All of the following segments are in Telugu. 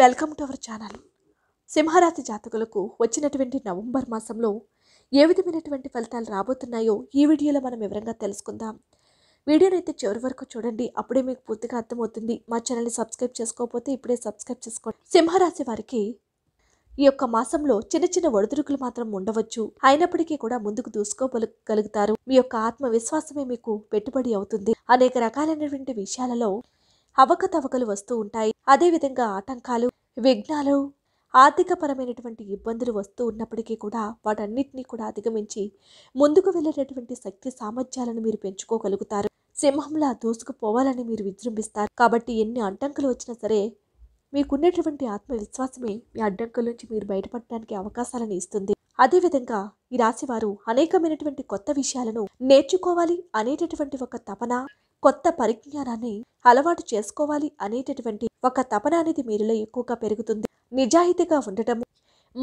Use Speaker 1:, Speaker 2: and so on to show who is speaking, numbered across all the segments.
Speaker 1: వెల్కమ్ టు అవర్ ఛానల్ సింహరాశి జాతకులకు వచ్చినటువంటి నవంబర్ మాసంలో ఏ విధమైనటువంటి ఫలితాలు రాబోతున్నాయో ఈ వీడియోలో మనం వివరంగా తెలుసుకుందాం వీడియోని అయితే చివరి వరకు చూడండి అప్పుడే మీకు పూర్తిగా అర్థమవుతుంది మా ఛానల్ని సబ్స్క్రైబ్ చేసుకోకపోతే ఇప్పుడే సబ్స్క్రైబ్ చేసుకోండి సింహరాశి వారికి ఈ యొక్క మాసంలో చిన్న చిన్న ఒడిదురుకులు మాత్రం ఉండవచ్చు అయినప్పటికీ కూడా ముందుకు దూసుకోగలుగుతారు మీ యొక్క ఆత్మవిశ్వాసమే మీకు పెట్టుబడి అవుతుంది అనేక రకాలైనటువంటి విషయాలలో అవకతవకలు వస్తూ ఉంటాయి అదేవిధంగా ఆటంకాలు విఘ్నాలు ఆర్థికపరమైనటువంటి ఇబ్బందులు వస్తూ ఉన్నప్పటికీ కూడా వాటన్నిటినీ కూడా అధిగమించి ముందుకు వెళ్ళేటటువంటి శక్తి సామర్థ్యాలను మీరు పెంచుకోగలుగుతారు సింహంలా దూసుకుపోవాలని మీరు విజృంభిస్తారు కాబట్టి ఎన్ని అడ్డంకులు వచ్చినా సరే మీకున్నటువంటి ఆత్మవిశ్వాసమే మీ అడ్డంకుల నుంచి మీరు బయటపడడానికి అవకాశాలను ఇస్తుంది అదేవిధంగా ఈ రాశివారు అనేకమైనటువంటి కొత్త విషయాలను నేర్చుకోవాలి అనేటటువంటి ఒక తపన కొత్త పరిజ్ఞానాన్ని అలవాటు చేసుకోవాలి అనేటటువంటి ఒక తపన అనేది మీరులో ఎక్కువగా పెరుగుతుంది నిజాయితీగా ఉండటము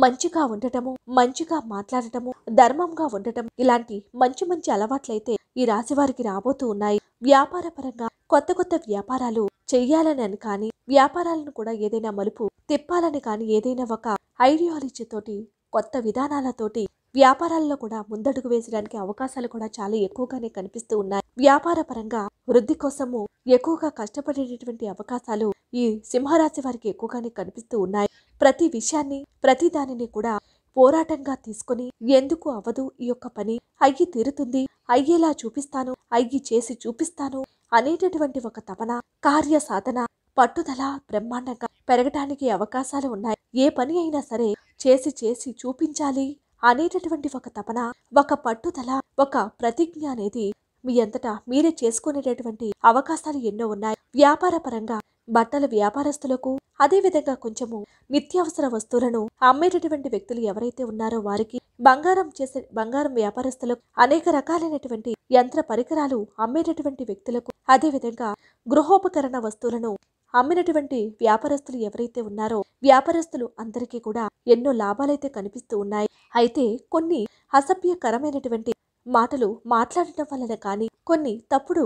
Speaker 1: మంచిగా ఉండటము మంచిగా మాట్లాడటము ధర్మంగా ఉండటం ఇలాంటి మంచి మంచి అలవాట్లయితే ఈ రాశి వారికి రాబోతూ ఉన్నాయి వ్యాపార పరంగా కొత్త కొత్త వ్యాపారాలు చెయ్యాలని కానీ వ్యాపారాలను కూడా ఏదైనా మలుపు తిప్పాలని కానీ ఏదైనా ఒక ఐడియాలజీతోటి కొత్త విధానాలతోటి వ్యాపారాల్లో కూడా ముందడుగు వేసడానికి అవకాశాలు కూడా చాలా ఎక్కువగానే కనిపిస్తూ ఉన్నాయి వ్యాపార పరంగా వృద్ధి కోసము ఎక్కువగా కష్టపడేటటువంటి అవకాశాలు ఈ సింహరాశి వారికి ఎక్కువగానే కనిపిస్తూ ఉన్నాయి ప్రతి విషయాన్ని ప్రతి దానిని కూడా పోరాటంగా తీసుకుని ఎందుకు అవదు ఈ యొక్క పని అయ్యి తీరుతుంది అయ్యేలా చూపిస్తాను అయ్యి చేసి చూపిస్తాను అనేటటువంటి ఒక తపన కార్య సాధన పట్టుదల బ్రహ్మాండంగా పెరగటానికి అవకాశాలు ఉన్నాయి ఏ పని అయినా సరే చేసి చేసి చూపించాలి అనేటటువంటి ఒక తపన ఒక పట్టుదల ఒక ప్రతిజ్ఞ అనేది మీ అంతటా మీరే చేసుకునేటటువంటి అవకాశాలు ఎన్నో ఉన్నాయి వ్యాపార పరంగా బట్టల వ్యాపారస్తులకు అదేవిధంగా కొంచెము నిత్యావసర వస్తువులను అమ్మేటటువంటి వ్యక్తులు ఎవరైతే ఉన్నారో వారికి బంగారం చేసే బంగారం వ్యాపారస్తులకు అనేక రకాలైనటువంటి యంత్ర పరికరాలు అమ్మేటటువంటి వ్యక్తులకు అదేవిధంగా గృహోపకరణ వస్తువులను అమ్మినటువంటి వ్యాపారస్తులు ఎవరైతే ఉన్నారో వ్యాపారస్తులు అందరికీ కూడా ఎన్నో లాభాలైతే కనిపిస్తూ ఉన్నాయి అయితే కొన్ని అసభ్యకరమైనటువంటి మాటలు మాట్లాడటం వలన కానీ కొన్ని తప్పుడు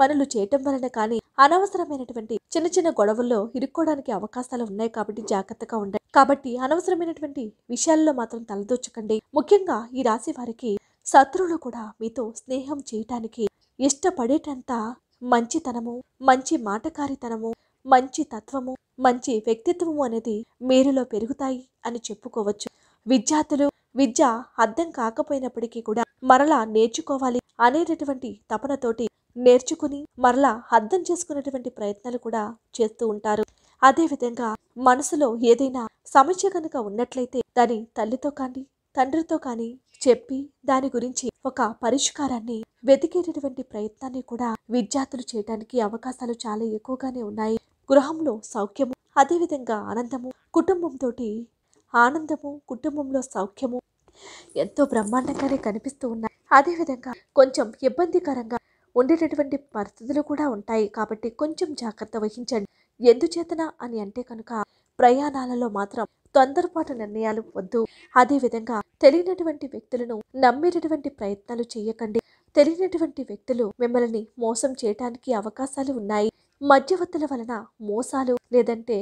Speaker 1: పనులు చేయటం వలన కానీ అనవసరమైనటువంటి చిన్న చిన్న గొడవల్లో ఇరుక్కోవడానికి అవకాశాలు ఉన్నాయి కాబట్టి జాగ్రత్తగా ఉండాలి కాబట్టి అనవసరమైనటువంటి విషయాల్లో మాత్రం తలదోచకండి ముఖ్యంగా ఈ రాశి వారికి శత్రువులు కూడా మీతో స్నేహం చేయటానికి ఇష్టపడేటంత మంచితనము మంచి మాటకారితనము మంచి తత్వము మంచి వ్యక్తిత్వము అనేది మీరులో పెరుగుతాయి అని చెప్పుకోవచ్చు విద్యార్థులు విద్య అర్థం కాకపోయినప్పటికీ కూడా మరలా నేర్చుకోవాలి అనేటటువంటి తపనతోటి నేర్చుకుని మరలా అర్థం చేసుకునేటువంటి ప్రయత్నాలు కూడా చేస్తూ ఉంటారు అదేవిధంగా మనసులో ఏదైనా సమస్య కనుక ఉన్నట్లయితే దాని తల్లితో కానీ తండ్రితో కానీ చెప్పి దాని గురించి ఒక పరిష్కారాన్ని వెతికేటటువంటి ప్రయత్నాన్ని కూడా విద్యార్థులు చేయడానికి అవకాశాలు చాలా ఎక్కువగానే ఉన్నాయి గృహంలో సౌఖ్యము అదేవిధంగా ఆనందము కుటుంబంతో ఆనందము కుటుంబంలో సౌఖ్యము ఎంతో బ్రహ్మాండంగానే కనిపిస్తూ ఉన్నాయి అదేవిధంగా కొంచెం ఇబ్బందికరంగా ఉండేటటువంటి పరిస్థితులు కూడా ఉంటాయి కాబట్టి కొంచెం జాగ్రత్త వహించండి ఎందుచేతన అని అంటే కనుక ప్రయాణాలలో మాత్రం తొందరపాటు నిర్ణయాలు వద్దు అదేవిధంగా తెలియనటువంటి వ్యక్తులను నమ్మేటటువంటి ప్రయత్నాలు చేయకండి తెలియనటువంటి వ్యక్తులు మిమ్మల్ని మోసం చేయడానికి అవకాశాలు ఉన్నాయి మధ్యవర్తుల వలన మోసాలు లేదంటే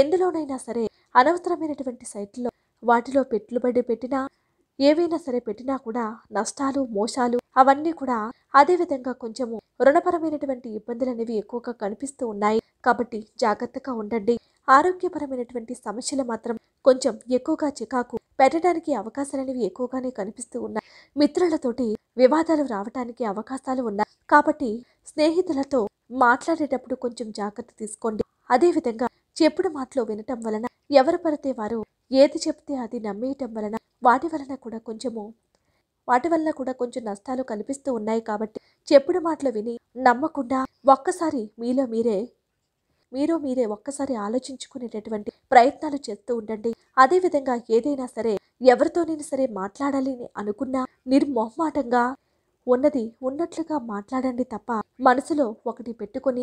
Speaker 1: ఎందులోనైనా సరే అనవసరమైనటువంటి సైట్లో వాటిలో పెట్టుబడి పెట్టినా ఏవైనా సరే పెట్టినా కూడా నష్టాలు మోసాలు అవన్నీ కూడా అదేవిధంగా కొంచెము రుణపరమైనటువంటి ఇబ్బందులు అనేవి ఎక్కువగా కనిపిస్తూ ఉన్నాయి కాబట్టి జాగ్రత్తగా ఉండండి ఆరోగ్యపరమైనటువంటి సమస్యలు మాత్రం కొంచెం ఎక్కువగా చికాకు పెట్టడానికి అవకాశాలు అనేవి ఎక్కువగానే కనిపిస్తూ ఉన్నాయి మిత్రులతోటి వివాదాలు రావటానికి అవకాశాలు ఉన్నాయి కాబట్టి స్నేహితులతో మాట్లాడేటప్పుడు కొంచెం జాగ్రత్త తీసుకోండి అదేవిధంగా చెప్పుడు మాటలు వినటం వలన ఎవరు పడితే వారు ఏది చెప్తే అది నమ్మేయటం వలన వాటి వలన కూడా కొంచెము వాటి వలన కూడా కొంచెం నష్టాలు కనిపిస్తూ ఉన్నాయి కాబట్టి చెప్పుడు మాటలు విని నమ్మకుండా ఒక్కసారి మీలో మీరే మీరు మీరే ఒక్కసారి ఆలోచించుకునేటటువంటి ప్రయత్నాలు చేస్తూ ఉండండి అదేవిధంగా ఏదైనా సరే ఎవరితోనైనా సరే మాట్లాడాలి అని అనుకున్నా నిర్మోహమాటంగా ఉన్నది ఉన్నట్లుగా మాట్లాడండి తప్ప మనసులో ఒకటి పెట్టుకొని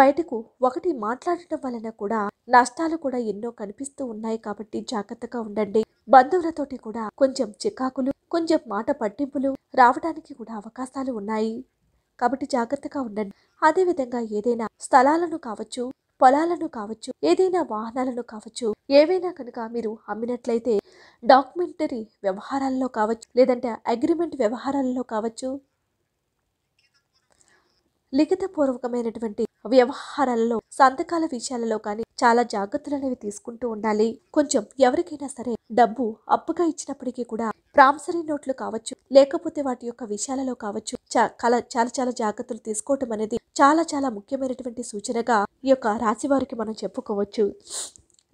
Speaker 1: బయటకు ఒకటి మాట్లాడటం వలన కూడా నష్టాలు కూడా ఎన్నో కనిపిస్తూ ఉన్నాయి కాబట్టి జాగ్రత్తగా ఉండండి బంధువులతోటి కూడా కొంచెం చికాకులు కొంచెం మాట పట్టింపులు రావడానికి కూడా అవకాశాలు ఉన్నాయి కాబట్టి జాగ్రత్తగా ఉండండి అదేవిధంగా ఏదైనా స్థలాలను కావచ్చు పొలాలను కావచ్చు ఏదైనా వాహనాలను కావచ్చు ఏవైనా కనుక మీరు అమ్మినట్లయితే డాక్యుమెంటరీ వ్యవహారాల్లో కావచ్చు లేదంటే అగ్రిమెంట్ వ్యవహారాల్లో కావచ్చు లిఖితపూర్వకమైనటువంటి వ్యవహారాలలో సంతకాల విషయాలలో కానీ చాలా జాగ్రత్తలు అనేవి తీసుకుంటూ ఉండాలి కొంచెం ఎవరికైనా సరే డబ్బు అప్పుగా ఇచ్చినప్పటికీ కూడా ప్రామిసరీ నోట్లు కావచ్చు లేకపోతే వాటి యొక్క విషయాలలో కావచ్చు చాలా చాలా జాగ్రత్తలు తీసుకోవటం అనేది చాలా చాలా ముఖ్యమైనటువంటి సూచనగా ఈ యొక్క రాశి వారికి మనం చెప్పుకోవచ్చు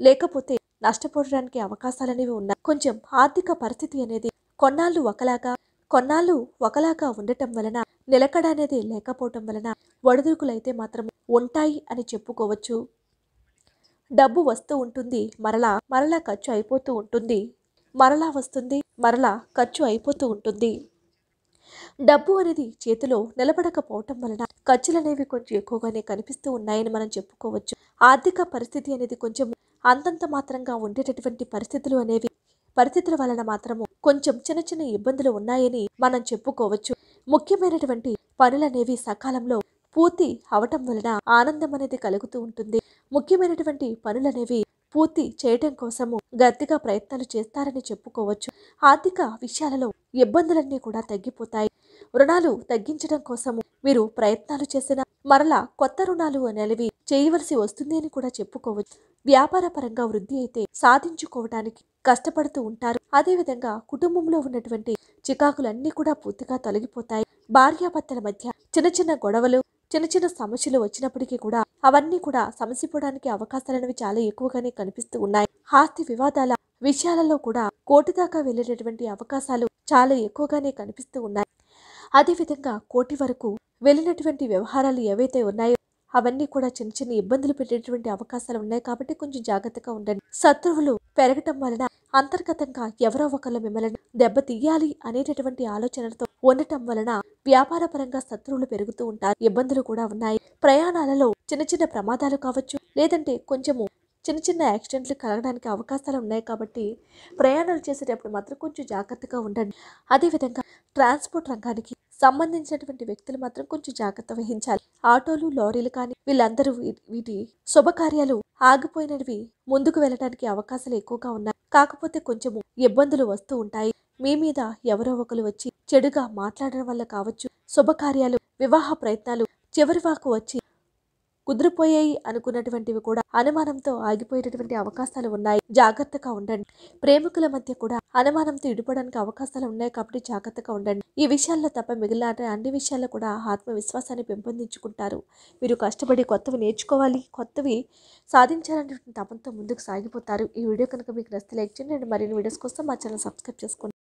Speaker 1: లేకపోతే నష్టపోవడానికి అవకాశాలు అనేవి ఉన్నాయి కొంచెం ఆర్థిక పరిస్థితి అనేది కొన్నాళ్ళు ఒకలాగా కొన్నాళ్ళు ఒకలాగా ఉండటం వలన నిలకడ అనేది లేకపోవటం వలన వడుదురుకులైతే మాత్రం ఉంటాయి అని చెప్పుకోవచ్చు డబ్బు వస్తూ ఉంటుంది మరలా మరలా ఖర్చు అయిపోతూ ఉంటుంది మరలా వస్తుంది మరలా ఖర్చు అయిపోతూ ఉంటుంది డబ్బు అనేది చేతిలో నిలబడకపోవటం వలన ఖర్చులనేవి కొంచెం ఎక్కువగానే కనిపిస్తూ ఉన్నాయని మనం చెప్పుకోవచ్చు ఆర్థిక పరిస్థితి అనేది కొంచెం అంతంత మాత్రంగా ఉండేటటువంటి పరిస్థితులు అనేవి పరిస్థితుల వలన మాత్రము కొంచెం చిన్న చిన్న ఇబ్బందులు ఉన్నాయని మనం చెప్పుకోవచ్చు ముఖ్యమైనటువంటి పనులనేవి సకాలంలో పూర్తి అవటం వలన ఆనందం అనేది కలుగుతూ ఉంటుంది ముఖ్యమైనటువంటి పనులనేవి పూర్తి చేయటం కోసము గట్టిగా ప్రయత్నాలు చేస్తారని చెప్పుకోవచ్చు ఆర్థిక విషయాలలో ఇబ్బందులన్నీ కూడా తగ్గిపోతాయి రుణాలు తగ్గించడం కోసము మీరు ప్రయత్నాలు చేసిన మరలా కొత్త రుణాలు అనేవి చేయవలసి వస్తుంది అని కూడా చెప్పుకోవచ్చు వ్యాపార పరంగా వృద్ధి అయితే సాధించుకోవడానికి కష్టపడుతూ ఉంటారు అదేవిధంగా కుటుంబంలో ఉన్నటువంటి చికాకులన్నీ కూడా పూర్తిగా తొలగిపోతాయి భార్యాభర్తల మధ్య చిన్న చిన్న గొడవలు చిన్న చిన్న సమస్యలు వచ్చినప్పటికీ కూడా అవన్నీ కూడా సమసిపోవడానికి అవకాశాలనేవి చాలా ఎక్కువగానే కనిపిస్తూ ఉన్నాయి ఆస్తి వివాదాల విషయాలలో కూడా కోటి దాకా వెళ్ళేటటువంటి అవకాశాలు చాలా ఎక్కువగానే కనిపిస్తూ ఉన్నాయి అదేవిధంగా కోటి వరకు వెళ్ళినటువంటి వ్యవహారాలు ఏవైతే ఉన్నాయో అవన్నీ కూడా చిన్న చిన్న ఇబ్బందులు పెట్టేటువంటి అవకాశాలు ఉన్నాయి కాబట్టి కొంచెం జాగ్రత్తగా ఉండండి శత్రువులు పెరగటం వలన అంతర్గతంగా ఎవరో ఒకళ్ళు మిమ్మల్ని దెబ్బతీయాలి అనేటటువంటి ఆలోచనలతో ఉండటం వలన వ్యాపార పరంగా శత్రువులు పెరుగుతూ ఉంటారు ఇబ్బందులు కూడా ఉన్నాయి ప్రయాణాలలో చిన్న చిన్న ప్రమాదాలు కావచ్చు లేదంటే కొంచెము చిన్న చిన్న యాక్సిడెంట్లు కలగడానికి అవకాశాలు ఉన్నాయి కాబట్టి ప్రయాణాలు చేసేటప్పుడు మాత్రం కొంచెం జాగ్రత్తగా ఉండండి అదేవిధంగా ట్రాన్స్పోర్ట్ రంగానికి సంబంధించినటువంటి వ్యక్తులు మాత్రం కొంచెం జాగ్రత్త వహించాలి ఆటోలు లారీలు కానీ వీళ్ళందరూ వీటి శుభకార్యాలు ఆగిపోయినవి ముందుకు వెళ్ళడానికి అవకాశాలు ఎక్కువగా ఉన్నాయి కాకపోతే కొంచెం ఇబ్బందులు వస్తూ ఉంటాయి మీ మీద ఎవరో ఒకరు వచ్చి చెడుగా మాట్లాడడం వల్ల కావచ్చు శుభకార్యాలు వివాహ ప్రయత్నాలు చివరి వాకు వచ్చి కుదిరిపోయాయి అనుకున్నటువంటివి కూడా అనుమానంతో ఆగిపోయేటటువంటి అవకాశాలు ఉన్నాయి జాగ్రత్తగా ఉండండి ప్రేమికుల మధ్య కూడా అనుమానంతో ఇడిపోవడానికి అవకాశాలు ఉన్నాయి కాబట్టి జాగ్రత్తగా ఉండండి ఈ విషయాల్లో తప్ప మిగిలిన అన్ని విషయాల్లో కూడా ఆత్మవిశ్వాసాన్ని పెంపొందించుకుంటారు మీరు కష్టపడి కొత్తవి నేర్చుకోవాలి కొత్తవి సాధించాలనేటువంటి తపంతో ముందుకు సాగిపోతారు ఈ వీడియో కనుక మీకు నచ్చితే లైక్ చేయండి మరిన్ని వీడియోస్ కోసం మా ఛానల్ సబ్స్క్రైబ్ చేసుకోండి